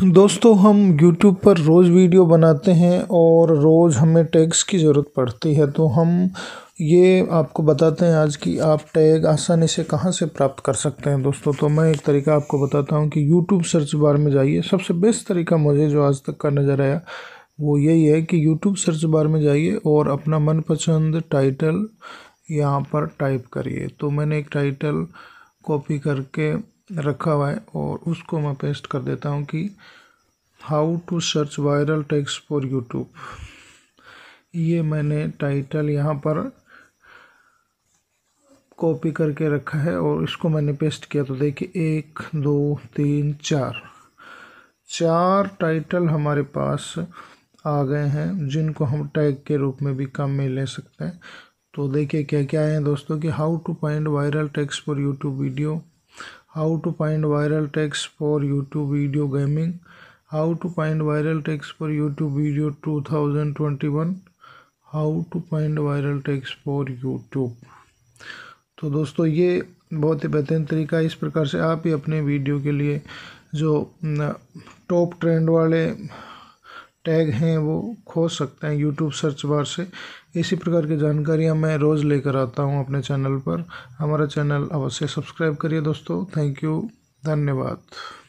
दोस्तों हम YouTube पर रोज़ वीडियो बनाते हैं और रोज़ हमें टैग्स की ज़रूरत पड़ती है तो हम ये आपको बताते हैं आज कि आप टैग आसानी से कहाँ से प्राप्त कर सकते हैं दोस्तों तो मैं एक तरीका आपको बताता हूँ कि YouTube सर्च बार में जाइए सबसे बेस्ट तरीका मुझे जो आज तक का नज़र आया वो यही है कि यूट्यूब सर्च बार में जाइए और अपना मनपसंद टाइटल यहाँ पर टाइप करिए तो मैंने एक टाइटल कॉपी करके रखा हुआ है और उसको मैं पेस्ट कर देता हूँ कि how to search viral tags for YouTube ये मैंने टाइटल यहाँ पर कॉपी करके रखा है और इसको मैंने पेस्ट किया तो देखिए एक दो तीन चार चार टाइटल हमारे पास आ गए हैं जिनको हम टैग के रूप में भी काम में ले सकते हैं तो देखिए क्या क्या है दोस्तों कि how to find viral tags for YouTube video how to find viral text for youtube video gaming how to find viral text for youtube video 2021 how to find viral text for youtube तो दोस्तों ये बहुत ही बेहतरीन तरीका है इस प्रकार से आप ही अपने वीडियो के लिए जो टॉप ट्रेंड वाले टैग हैं वो खोज सकते हैं यूट्यूब सर्च बार से इसी प्रकार की जानकारियाँ मैं रोज़ लेकर आता हूँ अपने चैनल पर हमारा चैनल अवश्य सब्सक्राइब करिए दोस्तों थैंक यू धन्यवाद